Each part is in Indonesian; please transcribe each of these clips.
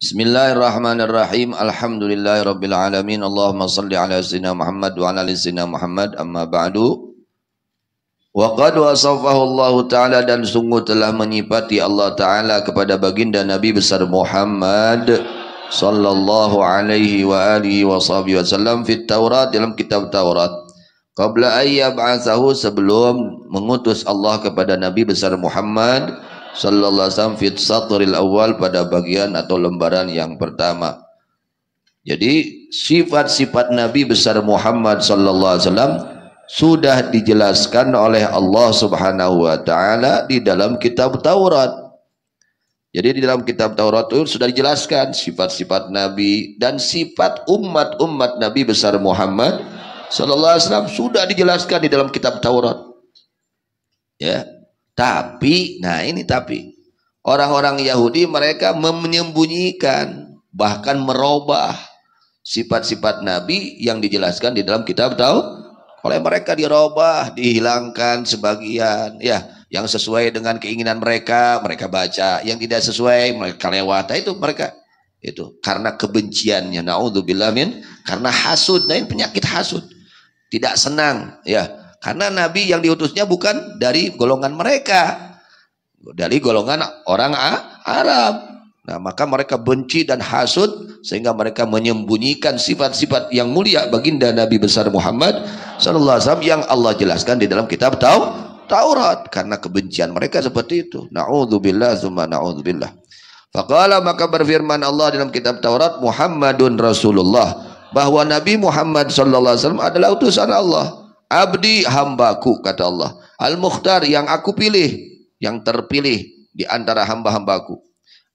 Bismillahirrahmanirrahim. Alhamdulillahirabbil Allahumma shalli ala sayyidina Muhammad wa ala ali sayyidina Muhammad. Amma ba'du. Wa qad wasafahu Allah taala dan sungguh telah menyipati Allah taala kepada baginda Nabi besar Muhammad sallallahu alaihi wa alihi wa sahbihi wasallam fit Taurat dalam kitab Taurat. Qabla ayyab asahu sebelum mengutus Allah kepada Nabi besar Muhammad sallallahu alaihi wasallam fit satril awal pada bagian atau lembaran yang pertama. Jadi sifat-sifat Nabi besar Muhammad sallallahu alaihi wasallam sudah dijelaskan oleh Allah Subhanahu wa taala di dalam kitab Taurat. Jadi di dalam kitab Taurat itu sudah dijelaskan sifat-sifat Nabi dan sifat umat-umat Nabi besar Muhammad sallallahu alaihi wasallam sudah dijelaskan di dalam kitab Taurat. Ya, tapi, nah ini tapi orang-orang Yahudi mereka menyembunyikan bahkan merubah sifat-sifat Nabi yang dijelaskan di dalam kitab tahu oleh mereka dirubah, dihilangkan sebagian, ya yang sesuai dengan keinginan mereka, mereka baca, yang tidak sesuai mereka lewat. Nah itu mereka itu karena kebenciannya naudzubillah min karena hasud nah ini penyakit hasud tidak senang ya karena nabi yang diutusnya bukan dari golongan mereka. Dari golongan orang Arab. Nah, maka mereka benci dan hasut sehingga mereka menyembunyikan sifat-sifat yang mulia baginda Nabi besar Muhammad sallallahu alaihi wasallam yang Allah jelaskan di dalam kitab Taurat karena kebencian mereka seperti itu. Nauzubillah tsumma naudzubillah. Faqala maka berfirman Allah dalam kitab Taurat Muhammadun Rasulullah bahwa Nabi Muhammad sallallahu alaihi wasallam adalah utusan Allah. Abdi hambaku kata Allah. Al-Mukhtar yang aku pilih, yang terpilih di antara hamba-hambaku.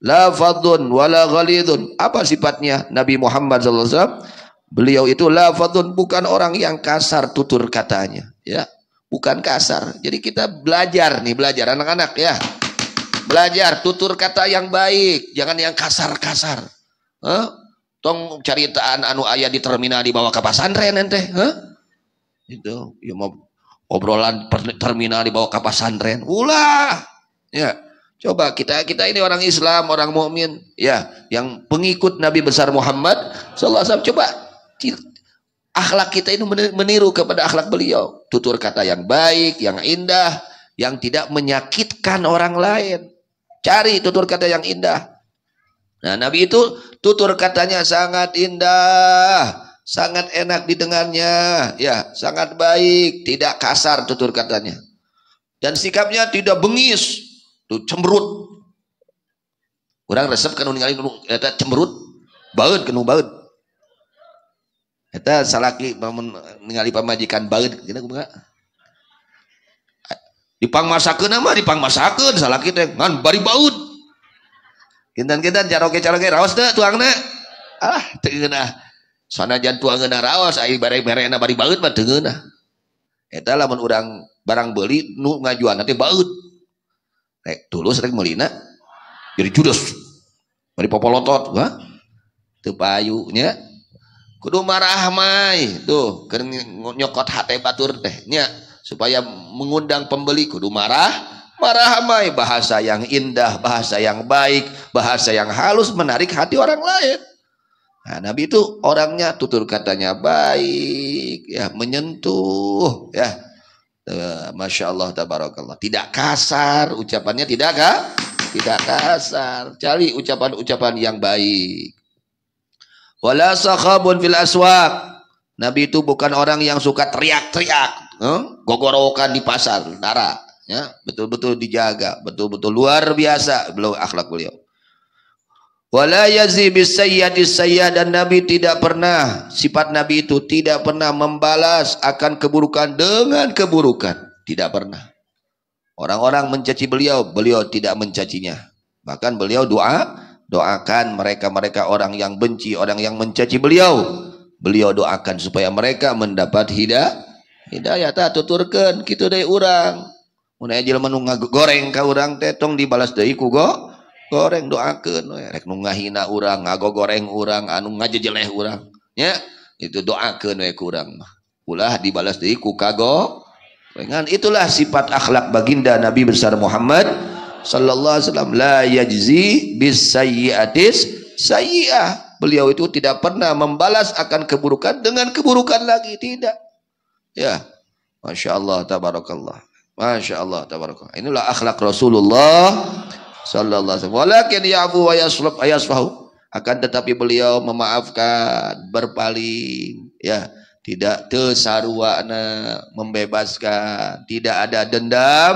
La fadun wala ghalidun. Apa sifatnya Nabi Muhammad SAW? Beliau itu la fadun bukan orang yang kasar tutur katanya, ya. Bukan kasar. Jadi kita belajar nih, belajar anak-anak ya. Belajar tutur kata yang baik, jangan yang kasar-kasar. Huh? Tong caritaan anu ayah di terminal dibawa ke pasantren ente, huh? Itu ya mau obrolan terminal di bawah santren Ulah. Ya. Coba kita kita ini orang Islam, orang mukmin, ya, yang pengikut Nabi besar Muhammad sallallahu Coba akhlak kita ini meniru kepada akhlak beliau. Tutur kata yang baik, yang indah, yang tidak menyakitkan orang lain. Cari tutur kata yang indah. Nah, Nabi itu tutur katanya sangat indah sangat enak didengarnya, ya, sangat baik, tidak kasar tutur katanya. Dan sikapnya tidak bengis, tuh cemberut. Kurang resep kan ningali eta cemberut, baut, baeut kanu baeut. Eta salaki ningali pamajikan baeut kena kumaha? Dipang masakeun mah dipang masakeun salaki teh ngan bari baut, baeut. Kintan-kintan caroge-caroge raos tuang tuangna. Ah, teu sana jantuangan raos air bareng merena bari banget mah tengenah eta lamun urang barang beli nu ngajuan nanti baut rek tulus rek melina jadi judes bari popolotot wah teu payunya kudu marah mai tuh keur nyokot hate batur teh nya supaya mengundang pembeli kudu marah marah mai bahasa yang indah bahasa yang baik bahasa yang halus menarik hati orang lain Nah, Nabi itu orangnya tutur katanya baik, ya menyentuh, ya. Eh, Masya Allah, tabarakallah. Tidak kasar, ucapannya tidak kah? Tidak kasar. Cari ucapan-ucapan yang baik. Wala fil aswak. Nabi itu bukan orang yang suka teriak-teriak, huh? Eh, gogorokan di pasar, darah. Ya, betul-betul dijaga, betul-betul luar biasa beliau akhlak beliau. Wala yazi bisayyadi sayyad dan Nabi tidak pernah sifat Nabi itu tidak pernah membalas akan keburukan dengan keburukan. Tidak pernah. Orang-orang mencaci beliau, beliau tidak mencacinya. Bahkan beliau doa, doakan mereka-mereka orang yang benci, orang yang mencaci beliau. Beliau doakan supaya mereka mendapat hidayah. Hidayah tak tuturkan, kita gitu dari orang. Mereka jelma goreng ke orang tetong dibalas dari kugok goreng doakan we. rek nu ngahina urang ngago goreng urang anu ngajejeleh urang ya itu doakan we kurang mah ulah dibalas deui ku kago dengan itulah sifat akhlak baginda Nabi besar Muhammad sallallahu alaihi wasallam la yajzi bis sayyiatis sayyi'ah beliau itu tidak pernah membalas akan keburukan dengan keburukan lagi tidak ya Masya Allah tabarakallah Masya Allah tabarakallah inilah akhlak Rasulullah sallallahu alaihi wasallam. Walakin ya'fu wa yaslub ayasfahu. Akan tetapi beliau memaafkan, berpaling, ya, tidak tersarua, membebaskan, tidak ada dendam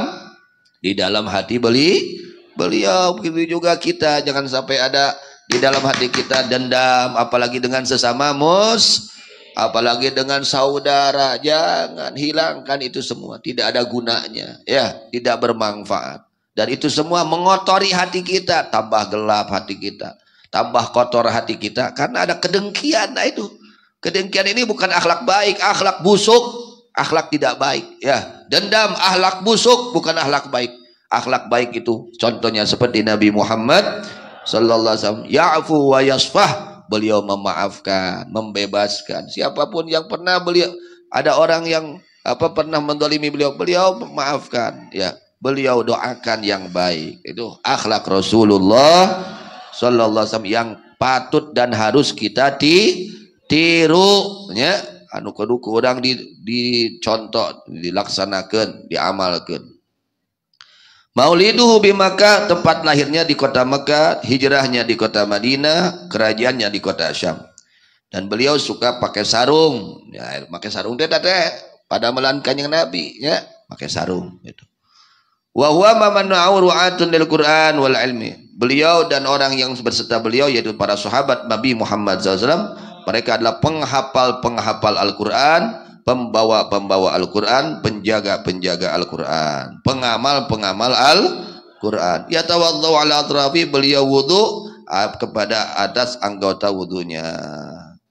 di dalam hati beli beliau begitu juga kita jangan sampai ada di dalam hati kita dendam apalagi dengan sesama mus apalagi dengan saudara jangan hilangkan itu semua tidak ada gunanya ya tidak bermanfaat dan itu semua mengotori hati kita, tambah gelap hati kita, tambah kotor hati kita karena ada kedengkian. Nah itu kedengkian ini bukan akhlak baik, akhlak busuk, akhlak tidak baik. Ya, dendam akhlak busuk bukan akhlak baik. Akhlak baik itu contohnya seperti Nabi Muhammad sallallahu alaihi ya'fu wa yasfah beliau memaafkan membebaskan siapapun yang pernah beliau ada orang yang apa pernah mendolimi beliau beliau memaafkan ya beliau doakan yang baik. Itu akhlak Rasulullah sallallahu alaihi yang patut dan harus kita tiru. ya. Anu kudu orang di dicontoh, dilaksanakan, diamalkan. Mauliduhu bi Makkah, tempat lahirnya di kota Mekah, hijrahnya di kota Madinah, kerajaannya di kota Syam. Dan beliau suka pakai sarung. Ya, pakai sarung teh teh pada melan kanjeng Nabi ya, pakai sarung itu. Wa huwa mamanna'u ru'atun lil Qur'an wal ilmi. Beliau dan orang yang berserta beliau yaitu para sahabat Nabi Muhammad SAW mereka adalah penghafal-penghafal Al-Quran, pembawa-pembawa Al-Quran, penjaga-penjaga Al-Quran, pengamal-pengamal Al-Quran. Ya tawaddu ala atrafi beliau wudhu kepada atas anggota wudhunya.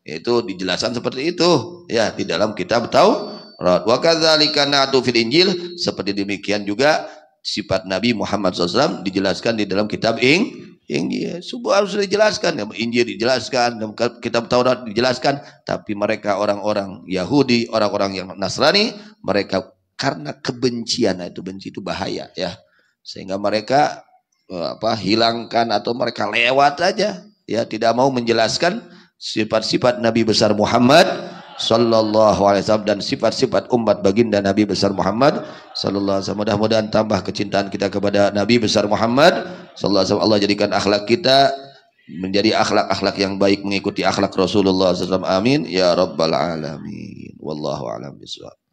Itu dijelaskan seperti itu ya di dalam kitab tahu. Wa kadzalika na'tu fil Injil seperti demikian juga sifat Nabi Muhammad SAW dijelaskan di dalam kitab Ing Injil. Subuh harus dijelaskan. Injil dijelaskan, dalam kitab Taurat dijelaskan. Tapi mereka orang-orang Yahudi, orang-orang yang Nasrani, mereka karena kebencian, itu benci itu bahaya ya. Sehingga mereka eh, apa hilangkan atau mereka lewat aja ya tidak mau menjelaskan sifat-sifat Nabi besar Muhammad sallallahu alaihi wasallam dan sifat-sifat umat baginda Nabi besar Muhammad sallallahu alaihi wasallam. Mudah-mudahan tambah kecintaan kita kepada Nabi besar Muhammad sallallahu alaihi wasallam. Allah jadikan akhlak kita menjadi akhlak-akhlak yang baik mengikuti akhlak Rasulullah SAW. Amin. Ya Rabbal Alamin. Wallahu a'lam